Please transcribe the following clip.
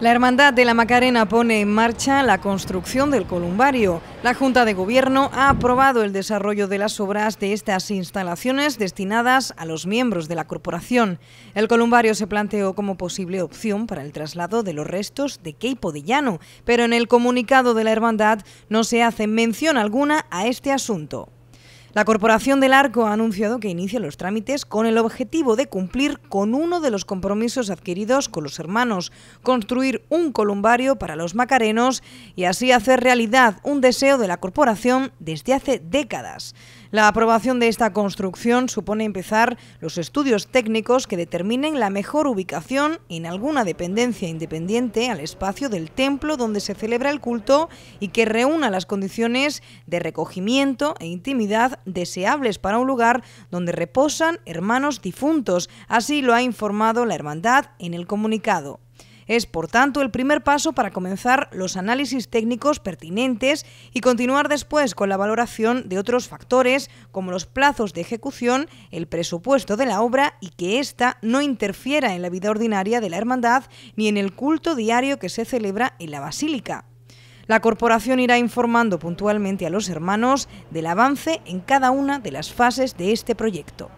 La Hermandad de la Macarena pone en marcha la construcción del columbario. La Junta de Gobierno ha aprobado el desarrollo de las obras de estas instalaciones destinadas a los miembros de la corporación. El columbario se planteó como posible opción para el traslado de los restos de Keipo de Llano, pero en el comunicado de la Hermandad no se hace mención alguna a este asunto. La Corporación del Arco ha anunciado que inicia los trámites con el objetivo de cumplir con uno de los compromisos adquiridos con los hermanos, construir un columbario para los macarenos y así hacer realidad un deseo de la corporación desde hace décadas. La aprobación de esta construcción supone empezar los estudios técnicos que determinen la mejor ubicación en alguna dependencia independiente al espacio del templo donde se celebra el culto y que reúna las condiciones de recogimiento e intimidad deseables para un lugar donde reposan hermanos difuntos. Así lo ha informado la Hermandad en el comunicado. Es, por tanto, el primer paso para comenzar los análisis técnicos pertinentes y continuar después con la valoración de otros factores como los plazos de ejecución, el presupuesto de la obra y que ésta no interfiera en la vida ordinaria de la hermandad ni en el culto diario que se celebra en la basílica. La corporación irá informando puntualmente a los hermanos del avance en cada una de las fases de este proyecto.